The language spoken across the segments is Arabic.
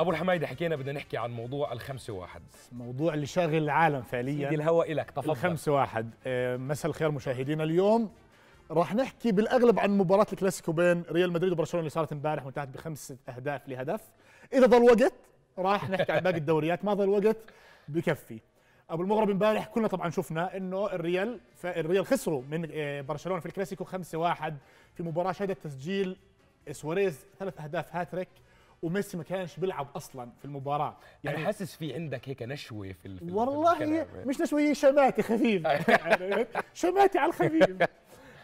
ابو الحمايده حكينا بدنا نحكي عن موضوع الخمسة واحد موضوع اللي شاغل العالم فعليا سيدي الهوى إلك تفضل الخمسة واحد آه، مساء الخير مشاهدينا اليوم راح نحكي بالاغلب عن مباراة الكلاسيكو بين ريال مدريد وبرشلونة اللي صارت امبارح وانتهت بخمسة اهداف لهدف اذا ضل وقت راح نحكي عن باقي الدوريات ما ضل وقت بكفي ابو المغرب امبارح كلنا طبعا شفنا انه الريال الريال خسروا من آه، برشلونه في الكلاسيكو 5-1 في مباراه شهدت تسجيل سواريز ثلاث اهداف هاتريك وميسي ما كانش بيلعب اصلا في المباراه يعني انا حاسس في عندك هيك نشوه في, في والله في مش نشوه هي شماتي خفيف شماتي على الخفيف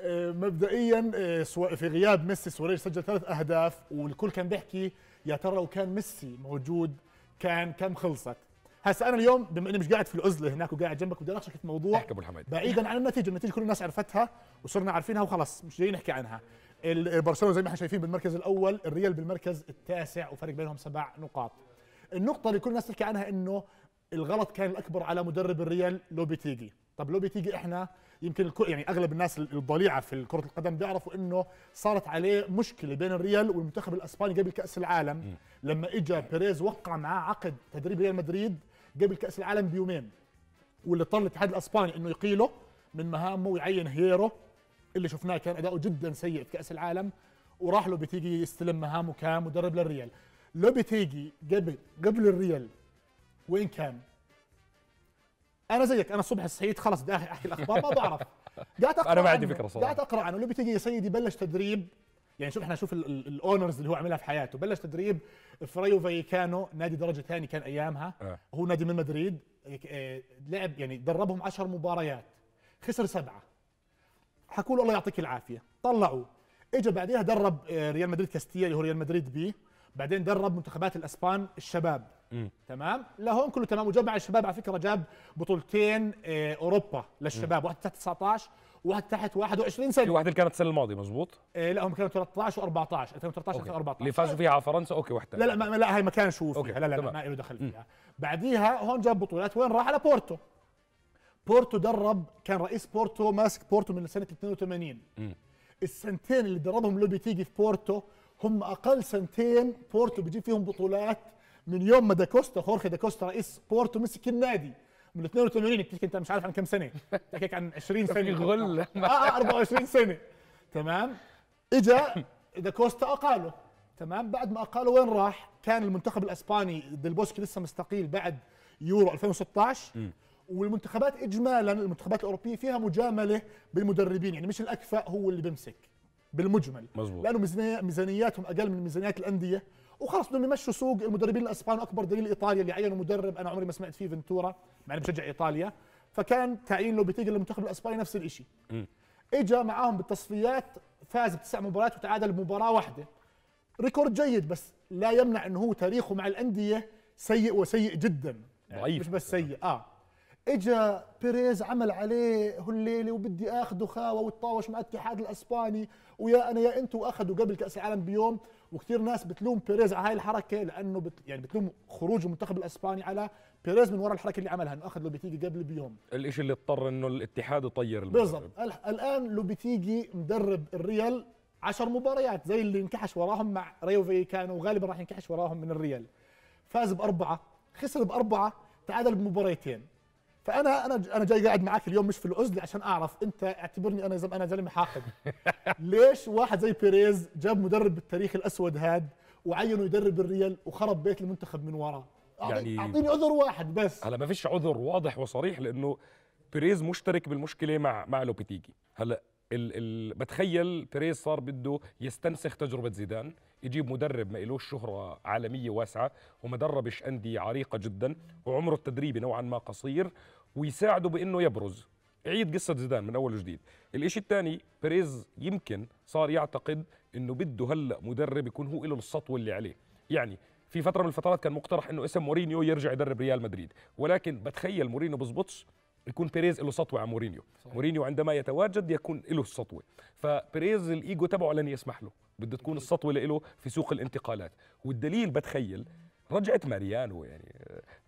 آه، مبدئيا آه، في غياب ميسي سواريز سجل ثلاث اهداف والكل كان بيحكي يا ترى لو كان ميسي موجود كان كم خلصت هسا انا اليوم بما اني مش قاعد في العزله هناك وقاعد جنبك بدي اناقشك في موضوع بعيدا عن النتيجه النتيجه كل الناس عرفتها وصرنا عارفينها وخلص مش جايين نحكي عنها برشلونه زي ما احنا شايفين بالمركز الاول الريال بالمركز التاسع وفرق بينهم سبع نقاط النقطه اللي كل الناس تحكي عنها انه الغلط كان الاكبر على مدرب الريال لوبيتيجي طب لوبيتيجي احنا يمكن يعني اغلب الناس الضليعه في كره القدم بيعرفوا انه صارت عليه مشكله بين الريال والمنتخب الاسباني قبل كاس العالم لما اجى بيريز وقع معاه عقد تدريب ريال مدريد قبل كاس العالم بيومين واللي اضطر الاتحاد الاسباني انه يقيله من مهامه ويعين هيرو اللي شفناه كان اداؤه جدا سيء في كاس العالم وراح لوبيتيجي يستلم مهامه كمدرب للريال لوبيتيجي قبل قبل الريال وين كان؟ انا زيك انا الصبح صحيت خلاص بدي احكي الاخبار ما بعرف قاعد اقرا انا ما عندي فكره صراحه قاعد اقرا عنه لوبيتيجي يا سيدي بلش تدريب يعني شوف احنا نشوف الاونرز اللي هو عملها في حياته بلش تدريب فريو فايكانو نادي درجه ثاني كان ايامها آه. هو نادي من مدريد إيه، إيه، لعب يعني دربهم 10 مباريات خسر سبعه حكوا له الله يعطيك العافيه طلعوا اجى بعديها درب آه، ريال مدريد كاستيا اللي هو ريال مدريد بي بعدين درب منتخبات الاسبان الشباب م. تمام لهون كله تمام وجاب مع الشباب على فكره جاب بطولتين آه، اوروبا للشباب واحد تحت 19 واحد تحت 21 سنه في اللي كانت السنه الماضيه مزبوط إيه لا هم كانوا 13 و14 2013 2014 اللي فازوا فيها على فرنسا اوكي وحده لا لا ما لا هي ما كانش هو فيها لا لا, لا ما له دخل فيها بعديها هون جاب بطولات وين راح على بورتو بورتو درب كان رئيس بورتو ماسك بورتو من سنه 82 م. السنتين اللي دربهم لوبي تيجي في بورتو هم اقل سنتين بورتو بيجيب فيهم بطولات من يوم ما داكوستا خورخي داكوستا رئيس بورتو مسك النادي من 82 بتحكي انت مش عارف عن كم سنه بتحكي عن 20 سنه غل اه 24 آه، سنه تمام اجا داكوستا اقاله تمام بعد ما اقاله وين راح كان المنتخب الاسباني ديل بوسكي لسه مستقيل بعد يورو 2016 والمنتخبات اجمالا المنتخبات الاوروبيه فيها مجامله بالمدربين يعني مش الاكفأ هو اللي بيمسك بالمجمل مزبوط. لانه ميزانياتهم اقل من ميزانيات الانديه وخلص بدهم يمشوا سوق المدربين الاسبان واكبر دليل ايطاليا اللي عينوا مدرب انا عمري ما سمعت فيه فنتورا مع اني بشجع ايطاليا فكان تعيين بتيجي للمنتخب الاسباني نفس الشيء اجى معاهم بالتصفيات فاز بتسع مباريات وتعادل بمباراه واحده ريكورد جيد بس لا يمنع انه هو تاريخه مع الانديه سيء وسيء جدا يعني ضعيف مش بس سيء اه اجا بيريز عمل عليه هالليله وبدي اخذه خاوه وتطاوش مع الاتحاد الاسباني ويا انا يا انتوا اخذوا قبل كاس العالم بيوم وكثير ناس بتلوم بيريز على هاي الحركه لانه بت يعني بتلوم خروج المنتخب الاسباني على بيريز من وراء الحركه اللي عملها انه اخذ لوبيتيجي قبل بيوم الشيء اللي اضطر انه الاتحاد يطير بالضبط الان لوبيتيجي مدرب الريال عشر مباريات زي اللي انكحش وراهم مع ريو فيكانو وغالبا راح ينكحش وراهم من الريال فاز باربعه خسر باربعه تعادل بمباريتين فانا انا انا جاي قاعد معاك اليوم مش في العزله عشان اعرف انت اعتبرني انا انا زلمه حاقد ليش واحد زي بيريز جاب مدرب بالتاريخ الاسود هاد وعينه يدرب الريال وخرب بيت المنتخب من وراه يعني اعطيني عذر واحد بس هلا ما فيش عذر واضح وصريح لانه بيريز مشترك بالمشكله مع مع لوبيتيجي هلا ال ال بتخيل بيريز صار بده يستنسخ تجربه زيدان يجيب مدرب ما إلوش شهرة عالمية واسعة وما دربش أندية عريقة جدا وعمره التدريبي نوعا ما قصير ويساعده بانه يبرز عيد قصه زيدان من اول وجديد الإشي الثاني بيريز يمكن صار يعتقد انه بده هلا مدرب يكون هو له السطوه اللي عليه يعني في فتره من الفترات كان مقترح انه اسم مورينيو يرجع يدرب ريال مدريد ولكن بتخيل مورينيو بزبطش يكون بيريز له سطوه على مورينيو صحيح. مورينيو عندما يتواجد يكون له السطوه فبيريز الايجو تبعه لن يسمح له بده تكون السطوه له في سوق الانتقالات والدليل بتخيل رجعت ماريانو يعني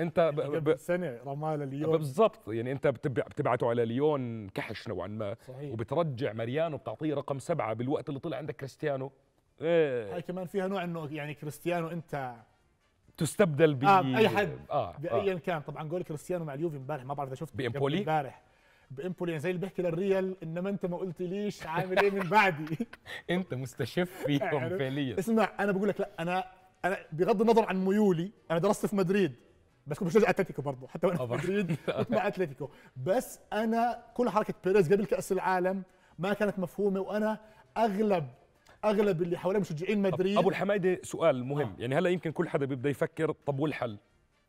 انت يعني سنه رماله ليون بالضبط يعني انت بتبعته على ليون كحش نوعا ما صحيح. وبترجع ماريانو بتعطيه رقم سبعه بالوقت اللي طلع عندك كريستيانو ايه هاي كمان فيها نوع انه يعني كريستيانو انت تستبدل ب آه اي حد آه, آه. بايا آه. كان طبعا جول كريستيانو مع اليوفي امبارح ما بعرف اذا شفت بامبولي امبارح بامبولي يعني زي اللي بيحكي للريال انما انت ما قلت ليش عامل ايه من بعدي انت مستشف فيهم يعني فعليا اسمع انا بقول لك لا انا انا بغض النظر عن ميولي انا درست في مدريد بس كنت بشجع اتلتيكو برضه حتى وانا في مدريد كنت مع اتلتيكو بس انا كل حركه بيريز قبل كاس العالم ما كانت مفهومه وانا اغلب اغلب اللي حواليه مشجعين مدريد ابو الحمايدي سؤال مهم آه. يعني هلا يمكن كل حدا بيبدا يفكر طب والحل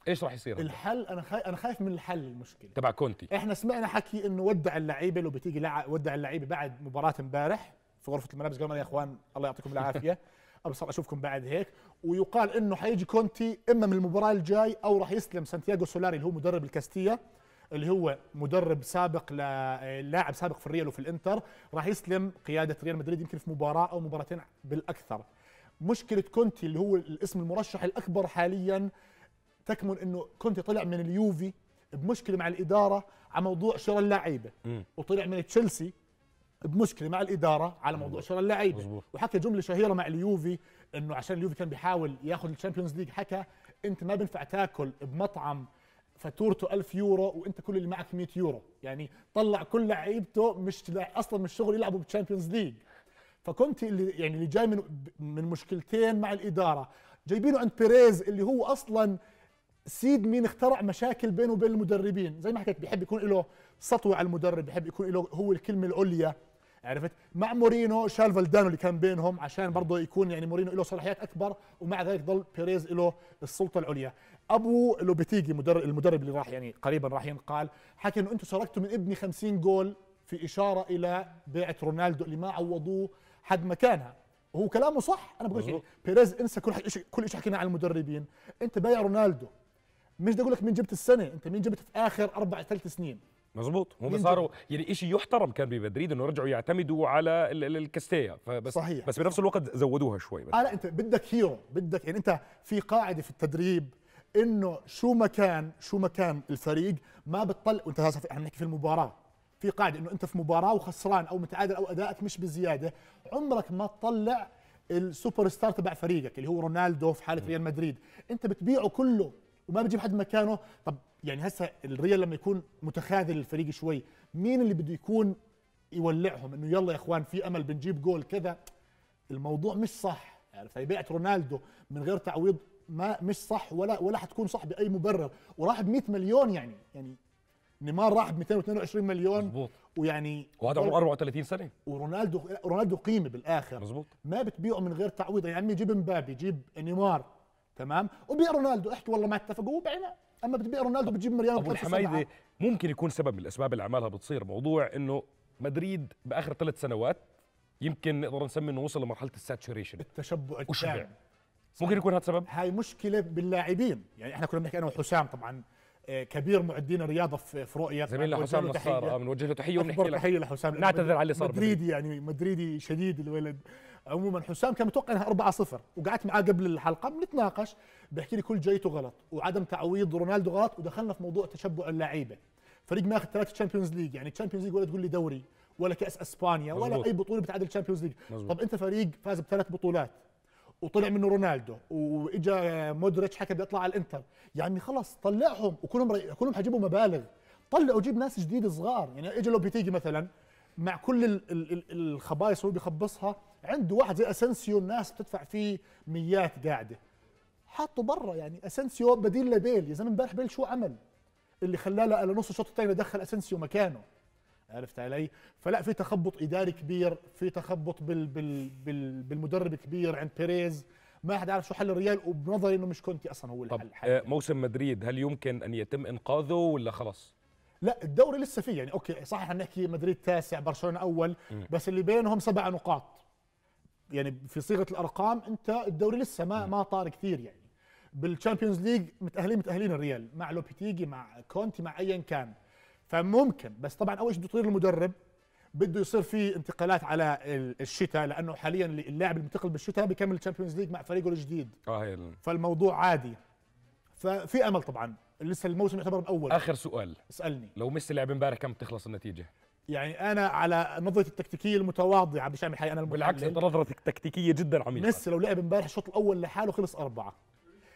ايش راح يصير الحل انا خايف انا خايف من الحل المشكله تبع كونتي احنا سمعنا حكي انه ودع اللعيبه لو بتيجي لع... ودع اللعيبه بعد مباراه امبارح في غرفه الملابس قال يا اخوان الله يعطيكم العافيه ابصر اشوفكم بعد هيك ويقال انه حيجي كونتي اما من المباراه الجاي او راح يستلم سانتياغو سولاري اللي هو مدرب الكاستيا اللي هو مدرب سابق للاعب سابق في الريال وفي الانتر راح يستلم قياده ريال مدريد يمكن في مباراه او مباراتين بالاكثر مشكله كونتي اللي هو الاسم المرشح الاكبر حاليا تكمن انه كونتي طلع من اليوفي بمشكله مع الاداره على موضوع شراء اللعيبه وطلع من تشيلسي بمشكله مع الاداره على موضوع شراء اللعيبه وحكى جمله شهيره مع اليوفي انه عشان اليوفي كان بيحاول ياخذ الشامبيونز ليج حكى انت ما بينفع تاكل بمطعم فاتورته 1000 يورو وانت كل اللي معك 100 يورو يعني طلع كل لعيبته مش اصلا مش شغل يلعبوا بالشامبيونز ليج فكنت اللي يعني اللي جاي من من مشكلتين مع الاداره جايبينه عند بيريز اللي هو اصلا سيد مين اخترع مشاكل بينه وبين المدربين زي ما حكيت بيحب يكون له سطوي على المدرب بحب يكون له هو الكلمه العليا عرفت مع مورينو شال فالدانو اللي كان بينهم عشان برضه يكون يعني مورينو له صلاحيات اكبر ومع ذلك ظل بيريز له السلطه العليا ابو لوبيتيجي مدرب المدرب اللي راح يعني قريبا راح ينقال حكى انه انتم سرقتوا من ابني 50 جول في اشاره الى بيعه رونالدو اللي ما عوضوه حد مكانها وهو كلامه صح انا بقول لك بيريز انسى كل حاجة كل شيء حكينا عن المدربين انت بايع رونالدو مش بدي اقول لك مين جبت السنه انت مين جبت في اخر اربع ثلاث سنين مظبوط هم صاروا يعني شيء يحترم كان بمدريد انه رجعوا يعتمدوا على الكاستيا فبس صحيح. بس بنفس الوقت زودوها شوي بس. آه لا انت بدك هيرو بدك يعني انت في قاعده في التدريب انه شو ما كان شو ما كان الفريق ما بتطلع وانت هسه احنا بنحكي في المباراه في قاعده انه انت في مباراه وخسران او متعادل او ادائك مش بزياده عمرك ما تطلع السوبر ستار تبع فريقك اللي هو رونالدو في حاله ريال مدريد انت بتبيعه كله وما بتجيب حد مكانه طب يعني هسه الريال لما يكون متخاذل الفريق شوي مين اللي بده يكون يولعهم انه يلا يا اخوان في امل بنجيب جول كذا الموضوع مش صح عرفت يعني بيعت رونالدو من غير تعويض ما مش صح ولا ولا حتكون صح باي مبرر وراح ب 100 مليون يعني يعني نيمار راح ب 222 مليون مزبوط. ويعني وهذا عمره 34 سنه ورونالدو رونالدو قيمه بالاخر مزبوط. ما بتبيعه من غير تعويض يا يعني عمي جيب مبابي جيب نيمار تمام وبيع رونالدو احكي والله ما اتفقوا وبعناه اما بتبيع رونالدو بتجيب مريان ابو الحمايدي ممكن يكون سبب من الاسباب اللي عمالها بتصير موضوع انه مدريد باخر ثلاث سنوات يمكن نقدر نسمي انه وصل لمرحله الساتشوريشن التشبع التام ممكن يكون هذا السبب هاي مشكله باللاعبين يعني احنا كنا بنحكي انا وحسام طبعا آه، كبير معدين الرياضه في رؤيا زميلنا حسام نصار آه، بنوجه له تحيه وبنحكي له تحيه لحسام نعتذر على اللي صار مدريدي يعني مدريدي شديد الولد عموما حسام كان متوقع انها 4-0 وقعدت معاه قبل الحلقه بنتناقش بيحكي لي كل جايته غلط وعدم تعويض رونالدو غلط ودخلنا في موضوع تشبع اللعيبه فريق ماخذ ثلاثه تشامبيونز ليج يعني تشامبيونز ليج ولا تقول لي دوري ولا كاس اسبانيا مزبوط. ولا اي بطوله بتعادل تشامبيونز ليج طب انت فريق فاز بثلاث بطولات وطلع منه رونالدو واجا مودريتش حكى بدي اطلع على الانتر يا عمي خلص طلعهم وكلهم ري... كلهم حجيبوا مبالغ طلع وجيب ناس جديد صغار يعني اجا لوبيتيجي مثلا مع كل الخبايص اللي بيخبصها عنده واحد زي اسنسيو الناس بتدفع فيه ميات قاعده حاطه برا يعني اسنسيو بديل لبيل يا زلمه امبارح بيل شو عمل؟ اللي خلاه نص الشوط الثاني دخل اسنسيو مكانه عرفت علي؟ فلا في تخبط اداري كبير، في تخبط بال بال بال بالمدرب كبير عند بيريز، ما حد عارف شو حل الريال وبنظري انه مش كونتي اصلا هو طب الحل طب آه، موسم مدريد هل يمكن ان يتم انقاذه ولا خلاص؟ لا الدوري لسه فيه يعني اوكي صح احنا بنحكي مدريد تاسع برشلونه اول بس اللي بينهم سبع نقاط يعني في صيغه الارقام انت الدوري لسه ما ما طار كثير يعني بالتشامبيونز ليج متاهلين متاهلين الريال مع لوبيتيجي مع كونتي مع ايا كان فممكن بس طبعا اول شيء بده يطير المدرب بده يصير في انتقالات على الشتاء لانه حاليا اللاعب اللي بينتقل بالشتاء بيكمل الشامبيونز ليج مع فريقه الجديد اه فالموضوع عادي ففي امل طبعا لسه الموسم يعتبر الاول اخر سؤال اسالني لو ميسي لعب امبارح كم بتخلص النتيجه يعني انا على نظرتي التكتيكيه المتواضعه بشام الحقيقه انا بالعكس انت نظرتك تكتيكيه جدا عميقه ميسي لو لعب امبارح الشوط الاول لحاله خلص اربعه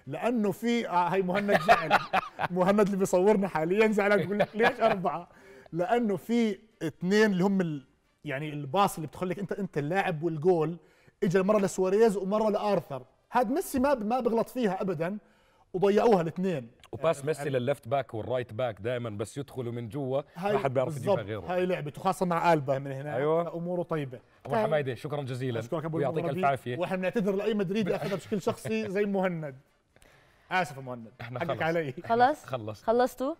لانه في آه، هاي مهند زعل مهند اللي بيصورنا حاليا زعلان بيقول لك ليش اربعه لانه في اثنين اللي هم ال... يعني الباص اللي بتخليك انت انت اللاعب والجول اجى مره لسواريز ومره لارثر هاد ميسي ما ما بغلط فيها ابدا وضيعوها الاثنين وباس آه، ميسي للليفت باك والرايت باك دائما بس يدخلوا من جوا ما حد بيعرف يجيبها غيره هاي لعبته خاصه مع البا من هنا ايوه اموره طيبه ابو طيب. حمايده شكرا جزيلا اشكرك ابو الف عافيه واحنا بنعتذر لاي مدريد اخذها بشكل شخصي زي مهند اسف يا مهند احنا خلص علي خلص خلصتوا